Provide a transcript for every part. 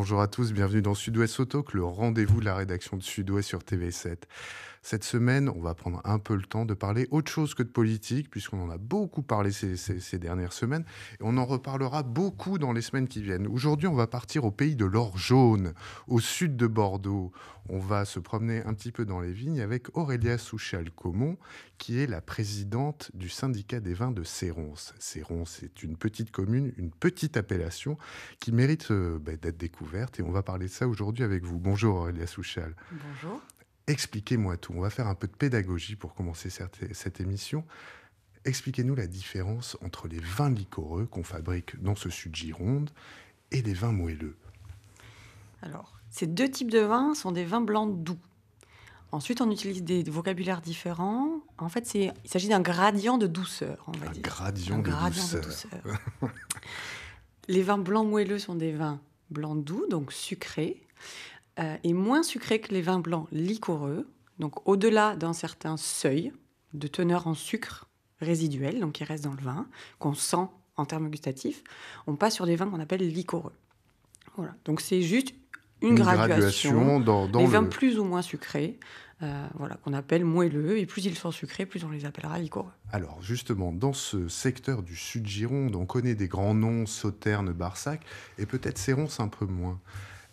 Bonjour à tous, bienvenue dans Sud-Ouest Autoc, le rendez-vous de la rédaction de Sud-Ouest sur TV7. Cette semaine, on va prendre un peu le temps de parler autre chose que de politique, puisqu'on en a beaucoup parlé ces, dernières semaines, et on en reparlera beaucoup dans les semaines qui viennent. Aujourd'hui, on va partir au pays de l'or jaune, au sud de Bordeaux. On va se promener un petit peu dans les vignes avec Aurélia Souchal-Comon, qui est la présidente du syndicat des vins de Séronce. Séronce est une petite commune, une petite appellation qui mérite euh, bah, d'être découverte, et on va parler de ça aujourd'hui avec vous. Bonjour Aurélia Souchal. Bonjour. Expliquez-moi tout. On va faire un peu de pédagogie pour commencer cette, cette émission. Expliquez-nous la différence entre les vins liquoreux qu'on fabrique dans ce sud Gironde et les vins moelleux. Alors, ces deux types de vins sont des vins blancs doux. Ensuite, on utilise des vocabulaires différents. En fait, c'est, il s'agit d'un gradient de douceur, un Gradient de douceur. les vins blancs moelleux sont des vins blancs doux, donc sucrés est euh, moins sucré que les vins blancs liquoreux, donc au-delà d'un certain seuil de teneur en sucre résiduel, donc qui reste dans le vin, qu'on sent en termes gustatifs, on passe sur des vins qu'on appelle liquoreux. Voilà. Donc c'est juste une, graduation, dans, les vins plus ou moins sucrés, euh, voilà, qu'on appelle moelleux, et plus ils sont sucrés, plus on les appellera liquoreux. Alors justement, dans ce secteur du sud Gironde, on connaît des grands noms, Sauternes, Barsac, et peut-être Séronce un peu moins.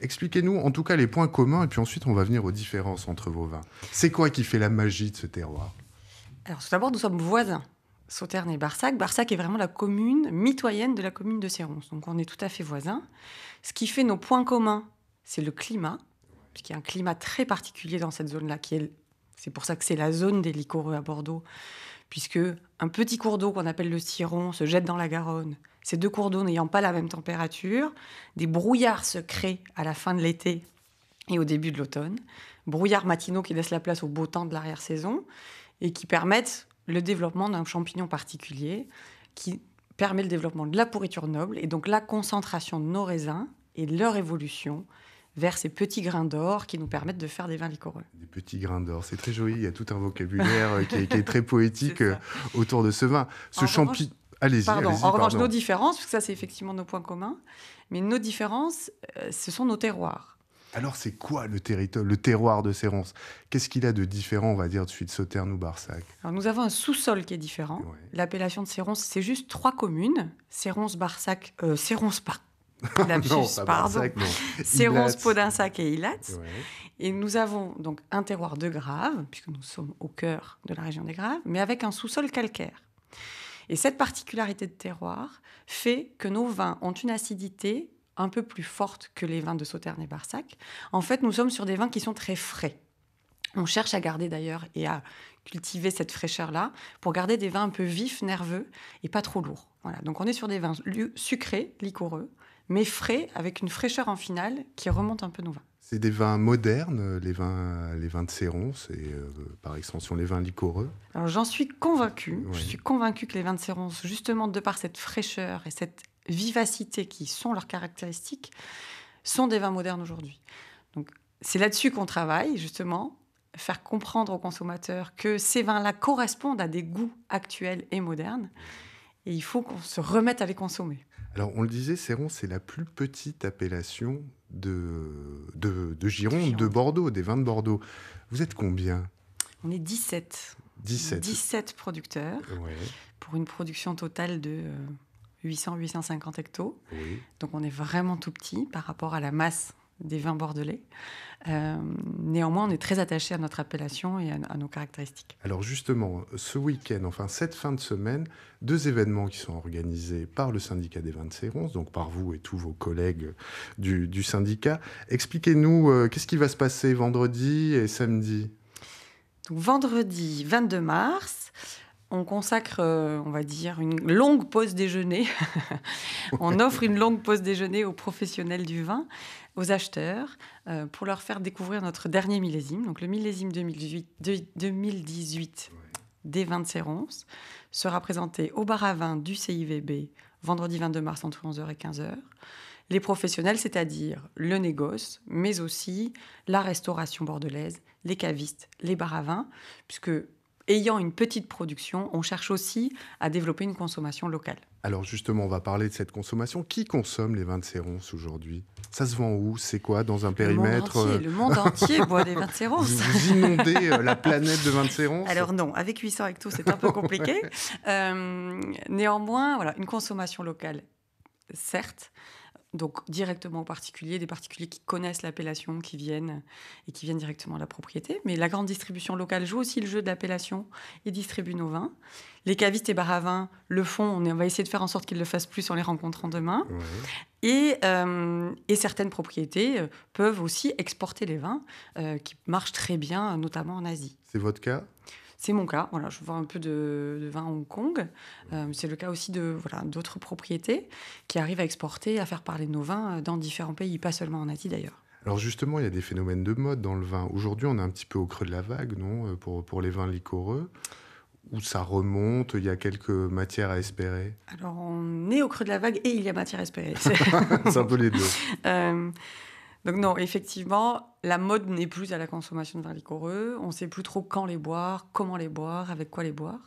Expliquez-nous en tout cas les points communs et puis ensuite on va venir aux différences entre vos vins. C'est quoi qui fait la magie de ce terroir Alors tout d'abord, nous sommes voisins. Sauternes et Barsac. Barsac est vraiment la commune mitoyenne de la commune de Séronce. Donc on est tout à fait voisins. Ce qui fait nos points communs, c'est le climat, puisqu'il y a un climat très particulier dans cette zone-là, c'est pour ça que c'est la zone des licoreux à Bordeaux, puisque un petit cours d'eau qu'on appelle le Siron se jette dans la Garonne, ces deux cours d'eau n'ayant pas la même température, des brouillards se créent à la fin de l'été et au début de l'automne. Brouillards matinaux qui laissent la place au beau temps de l'arrière-saison et qui permettent le développement d'un champignon particulier qui permet le développement de la pourriture noble et donc la concentration de nos raisins et leur évolution vers ces petits grains d'or qui nous permettent de faire des vins liquoreux. Des petits grains d'or, c'est très joli, il y a tout un vocabulaire euh, qui, est, très poétique euh, autour de ce vin. Ce champignon allez en revanche, nos différences, parce que ça, c'est effectivement nos points communs, mais nos différences, euh, ce sont nos terroirs. Alors, c'est quoi le, le terroir de Sérance Qu'est-ce qu'il a de différent, on va dire, de suite Sauternes ou Barsac Alors, nous avons un sous-sol qui est différent. L'appellation de Sérance, c'est juste trois communes Sérance, Barsac, euh, pas par... pardon. Podinsac et Ilatz. Et nous avons donc un terroir de Graves, puisque nous sommes au cœur de la région des Graves, mais avec un sous-sol calcaire. Et cette particularité de terroir fait que nos vins ont une acidité un peu plus forte que les vins de Sauternes et Barsac. En fait, nous sommes sur des vins qui sont très frais. On cherche à garder d'ailleurs et à cultiver cette fraîcheur-là pour garder des vins un peu vifs, nerveux et pas trop lourds. Voilà. Donc on est sur des vins sucrés, liquoreux, mais frais, avec une fraîcheur en finale qui remonte un peu nos vins. C'est des vins modernes, les vins, les vins de Céron, c'est euh, par extension les vins liquoreux. j'en suis convaincu. je suis convaincu que les vins de Céron, justement de par cette fraîcheur et cette vivacité qui sont leurs caractéristiques, sont des vins modernes aujourd'hui. Donc c'est là-dessus qu'on travaille, justement, faire comprendre aux consommateurs que ces vins-là correspondent à des goûts actuels et modernes et il faut qu'on se remette à les consommer. Alors, on le disait, Céron, c'est la plus petite appellation de, de, Gironde, de, Bordeaux, des vins de Bordeaux. Vous êtes combien On est 17. 17. 17 producteurs pour une production totale de 800-850 euh, hectos. Oui. Donc on est vraiment tout petit par rapport à la masse des vins bordelais. Euh, néanmoins, on est très attaché à notre appellation et à, nos caractéristiques. Alors justement, ce week-end, enfin cette fin de semaine, deux événements qui sont organisés par le syndicat des vins de Séronce, donc par vous et tous vos collègues du, syndicat. Expliquez-nous euh, qu'est-ce qui va se passer vendredi et samedi. Donc, vendredi 22 mars, on consacre, euh, on va dire, une longue pause déjeuner. on offre une longue pause déjeuner aux professionnels du vin, aux acheteurs, euh, pour leur faire découvrir notre dernier millésime, donc le millésime 2018, 2018 des vins de Séronce, sera présenté au bar à vin du CIVB vendredi 22 mars entre 11h et 15h. Les professionnels, c'est-à-dire le négoce, mais aussi la restauration bordelaise, les cavistes, les bars à vin, puisque ayant une petite production, on cherche aussi à développer une consommation locale. Alors justement, on va parler de cette consommation. Qui consomme les vins de Séronce aujourd'hui Ça se vend où C'est quoi Dans un périmètre euh, Le monde entier, boit des vins de Séronce. Vous, inondez euh, la planète de vins de Séronce Alors non, avec 800 hectos, c'est un peu compliqué. Euh, néanmoins, voilà, une consommation locale, certes, donc directement aux particuliers, des particuliers qui connaissent l'appellation, qui viennent et qui viennent directement à la propriété. Mais la grande distribution locale joue aussi le jeu de l'appellation et distribue nos vins. Les cavistes et baravins le font, on va essayer de faire en sorte qu'ils le fassent plus en les rencontrant demain. Euh, et, certaines propriétés euh, peuvent aussi exporter les vins euh, qui marchent très bien, notamment en Asie. C'est votre cas c'est mon cas. Voilà, je vois un peu de, vin Hong Kong. Euh, c'est le cas aussi de voilà d'autres propriétés qui arrivent à exporter, à faire parler nos vins euh, dans différents pays, pas seulement en Asie d'ailleurs. Alors justement, il y a des phénomènes de mode dans le vin. Aujourd'hui, on est un petit peu au creux de la vague, non euh, pour, pour les vins liquoreux où ça remonte, il y a quelques matières à espérer Alors, on est au creux de la vague et il y a matière à espérer. C'est un peu les deux. Donc non, effectivement, la mode n'est plus à la consommation de vins liquoreux. On ne sait plus trop quand les boire, comment les boire, avec quoi les boire.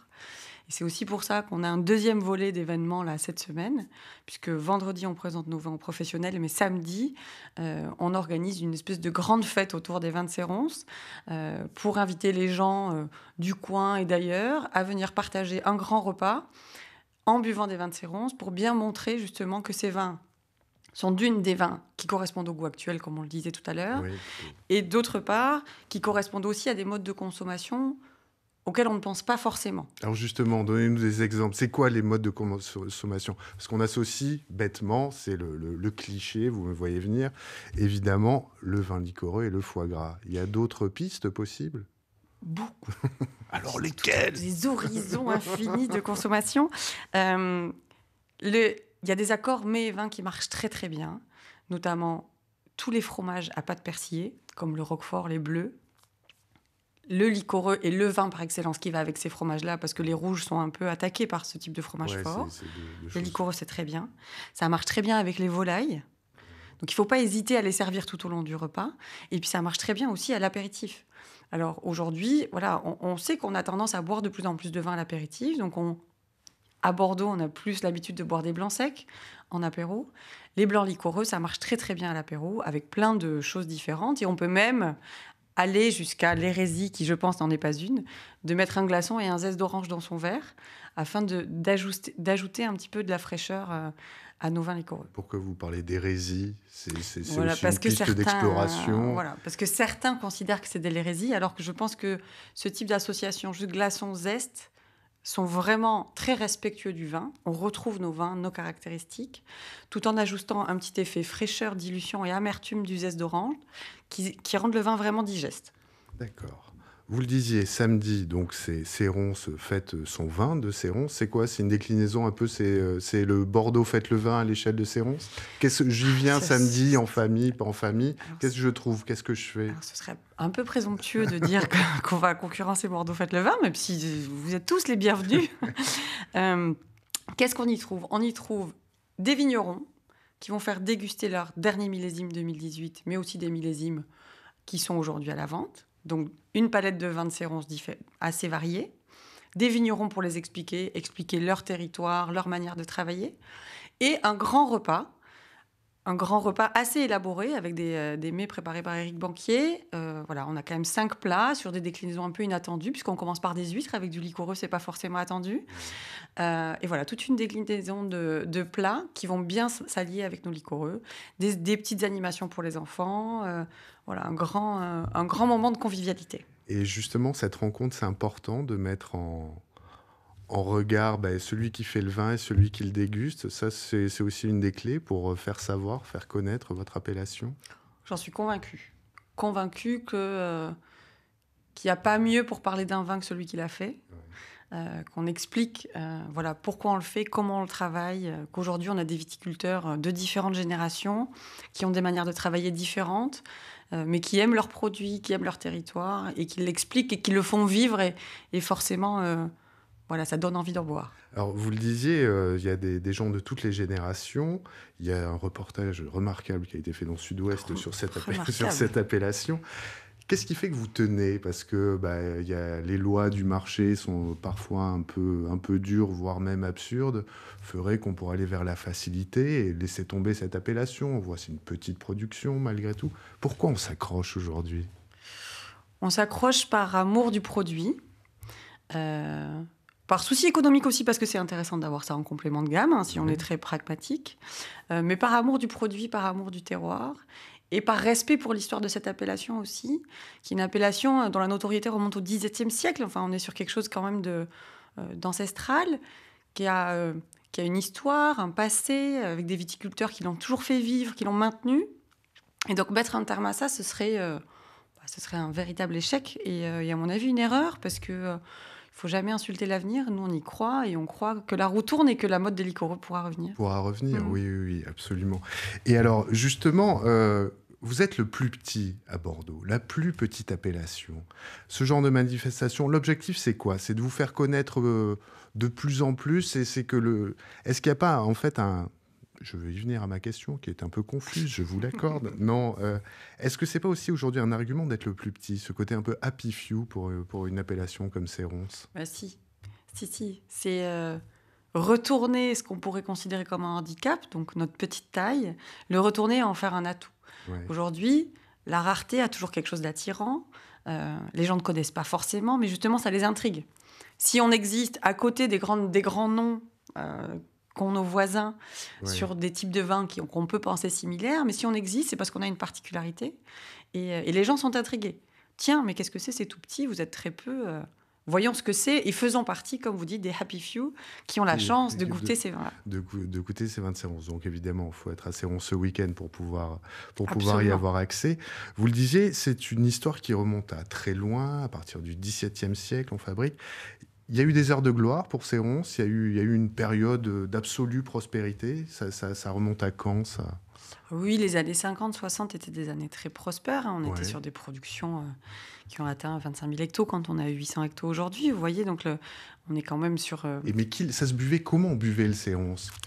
Et c'est aussi pour ça qu'on a un deuxième volet d'événements là cette semaine, puisque vendredi on présente nos vins professionnels, mais samedi euh, on organise une espèce de grande fête autour des vins de Séronce euh, pour inviter les gens euh, du coin et d'ailleurs à venir partager un grand repas en buvant des vins de Séronce pour bien montrer justement que ces vins sont d'une des vins qui correspondent au goût actuel, comme on le disait tout à l'heure, et d'autre part, qui correspondent aussi à des modes de consommation auxquels on ne pense pas forcément. Alors justement, donnez-nous des exemples. C'est quoi les modes de consommation Ce qu'on associe bêtement, c'est le, cliché, vous me voyez venir, évidemment, le vin liquoreux et le foie gras. Il y a d'autres pistes possibles Beaucoup. Alors lesquelles Des horizons infinis de consommation. Euh, le, il y a des accords mets et vins qui marchent très très bien, notamment tous les fromages à pâte persillée, comme le roquefort, les bleus, le licoreux et le vin par excellence qui va avec ces fromages-là, parce que les rouges sont un peu attaqués par ce type de fromage fort. le licoreux, c'est très bien. Ça marche très bien avec les volailles. Donc il ne faut pas hésiter à les servir tout au long du repas. Et puis ça marche très bien aussi à l'apéritif. Alors aujourd'hui, voilà, on, on sait qu'on a tendance à boire de plus en plus de vin à l'apéritif, donc on à Bordeaux, on a plus l'habitude de boire des blancs secs en apéro. Les blancs liquoreux, ça marche très très bien à l'apéro, avec plein de choses différentes. Et on peut même aller jusqu'à l'hérésie, qui je pense n'en est pas une, de mettre un glaçon et un zeste d'orange dans son verre, afin d'ajouter un petit peu de la fraîcheur euh, à nos vins liquoreux. Pourquoi vous parlez d'hérésie C'est aussi une que d'exploration. voilà, parce que certains considèrent que c'est de l'hérésie, alors que je pense que ce type d'association, juste glaçon, zeste, sont vraiment très respectueux du vin. On retrouve nos vins, nos caractéristiques, tout en ajustant un petit effet fraîcheur, dilution et amertume du zeste d'orange qui, qui rendent le vin vraiment digeste. D'accord. Vous le disiez, samedi, donc c'est Céron se fête euh, son vin de Céron. C'est quoi C'est une déclinaison un peu, euh, c'est le Bordeaux fête le vin à l'échelle de Céron J'y ah, viens samedi en famille, pas en famille. Qu'est-ce que je trouve Qu'est-ce que je fais Ce serait un peu présomptueux de dire qu'on va concurrencer Bordeaux fête le vin, même si euh, vous êtes tous les bienvenus. Qu'est-ce qu'on y trouve On y trouve des vignerons qui vont faire déguster leur dernier millésime 2018, mais aussi des millésimes qui sont aujourd'hui à la vente donc une palette de vins de Séronce assez variée, des vignerons pour les expliquer, expliquer leur territoire, leur manière de travailler, et un grand repas un grand repas assez élaboré avec des, euh, mets préparés par Eric Banquier. Euh, voilà, on a quand même cinq plats sur des déclinaisons un peu inattendues, puisqu'on commence par des huîtres avec du liquoreux, c'est pas forcément attendu. Euh, et voilà, toute une déclinaison de, plats qui vont bien s'allier avec nos liquoreux, des, petites animations pour les enfants. voilà, un grand, un grand moment de convivialité. Et justement, cette rencontre, c'est important de mettre en, en regard ben, celui qui fait le vin et celui qui le déguste. Ça, c'est aussi une des clés pour euh, faire savoir, faire connaître votre appellation. J'en suis convaincue. Convaincue que euh, qu'il n'y a pas mieux pour parler d'un vin que celui qui l'a fait. Euh, qu'on explique voilà pourquoi on le fait, comment on le travaille, qu'aujourd'hui on a des viticulteurs de différentes générations qui ont des manières de travailler différentes, mais qui aiment leurs produits, qui aiment leur territoire et qui l'expliquent et qui le font vivre et forcément voilà, ça donne envie d'en boire. Alors, vous le disiez, euh, il y a des, gens de toutes les générations. Il y a un reportage remarquable qui a été fait dans Sud-Ouest sur, sur, cette appellation. Qu'est-ce qui fait que vous tenez Parce que bah, les lois du marché sont parfois un peu, un peu dures, voire même absurdes, ferait qu'on pourrait aller vers la facilité et laisser tomber cette appellation. On voit C'est une petite production malgré tout. Pourquoi on s'accroche aujourd'hui On s'accroche par amour du produit. Euh, par souci économique aussi, parce que c'est intéressant d'avoir ça en complément de gamme, hein, si on est très pragmatique, euh, mais par amour du produit, par amour du terroir, et par respect pour l'histoire de cette appellation aussi, qui est une appellation euh, dont la notoriété remonte au XVIIe siècle, enfin on est sur quelque chose quand même de, euh, d'ancestral, qui a, qui a une histoire, un passé, avec des viticulteurs qui l'ont toujours fait vivre, qui l'ont maintenu. Et donc mettre un terme à ça, ce serait, bah, serait un véritable échec, et, et, à mon avis une erreur, parce que faut jamais insulter l'avenir. Nous, on y croit et on croit que la roue tourne et que la mode des pourra revenir. Pourra revenir, mm. oui, oui, absolument. Et alors, justement, euh, vous êtes le plus petit à Bordeaux, la plus petite appellation. Ce genre de manifestation, l'objectif, c'est quoi C'est de vous faire connaître euh, de plus en plus et c'est que le. Est-ce qu'il n'y a pas, en fait, un, je vais y venir à ma question qui est un peu confuse, je vous l'accorde. non, euh, est-ce que c'est pas aussi aujourd'hui un argument d'être le plus petit, ce côté un peu happy few pour, euh, pour une appellation comme Céronce bah, Si, si, si. C'est euh, retourner ce qu'on pourrait considérer comme un handicap, donc notre petite taille, le retourner en faire un atout. Aujourd'hui, la rareté a toujours quelque chose d'attirant. les gens ne connaissent pas forcément, mais justement, ça les intrigue. Si on existe à côté des, des grands noms qu'ont nos voisins sur des types de vins qu'on peut penser similaires. Mais si on existe, c'est parce qu'on a une particularité. Et, euh, les gens sont intrigués. Tiens, mais qu'est-ce que c'est C'est tout petit, vous êtes très peu. Euh, voyons ce que c'est et faisons partie, comme vous dites, des happy few qui ont la chance de goûter ces vins-là. De, goûter ces vins de séance. Donc évidemment, il faut être assez rond ce week-end pour, pouvoir, pour pouvoir y avoir accès. Vous le disiez, c'est une histoire qui remonte à très loin, à partir du XVIIe siècle, on fabrique. Il y a eu des heures de gloire pour Cérons. il y a eu, il y a eu une période euh, d'absolue prospérité. Ça, remonte à quand oui, les années 50, 60 étaient des années très prospères. Hein. On était sur des productions euh, qui ont atteint 25 000 hectos quand on a 800 hectos aujourd'hui. Vous voyez, donc le, on est quand même sur. Euh, Et mais ça se buvait comment on buvait le c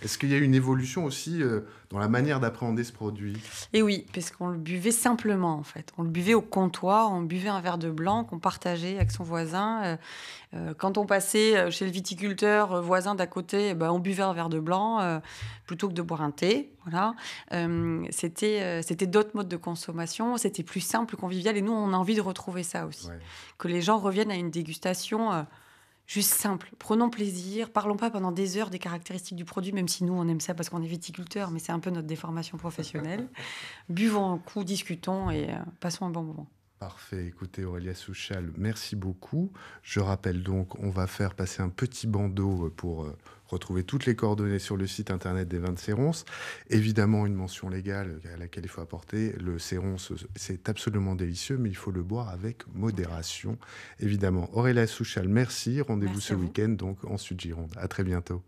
Est-ce qu'il y a une évolution aussi euh, dans la manière d'appréhender ce produit Eh oui, parce qu'on le buvait simplement en fait. On le buvait au comptoir, on buvait un verre de blanc qu'on partageait avec son voisin. quand on passait chez le viticulteur voisin d'à côté, eh ben, on buvait un verre de blanc plutôt que de boire un thé. Voilà. Euh, euh, c'était, d'autres modes de consommation, c'était plus simple, convivial. Et nous, on a envie de retrouver ça aussi. Que les gens reviennent à une dégustation euh, juste simple. Prenons plaisir, parlons pas pendant des heures des caractéristiques du produit, même si nous, on aime ça parce qu'on est viticulteur, mais c'est un peu notre déformation professionnelle. Buvons un coup, discutons et passons un bon moment. Parfait. Écoutez, Aurélia Souchal, merci beaucoup. Je rappelle donc, on va faire passer un petit bandeau euh, pour euh, retrouver toutes les coordonnées sur le site internet des vins de Séronce. Évidemment, une mention légale euh, à laquelle il faut apporter. Le Séronce, c'est absolument délicieux, mais il faut le boire avec modération, évidemment. Aurélia Souchal, merci. Rendez-vous ce week-end, donc en Sud-Gironde. À très bientôt.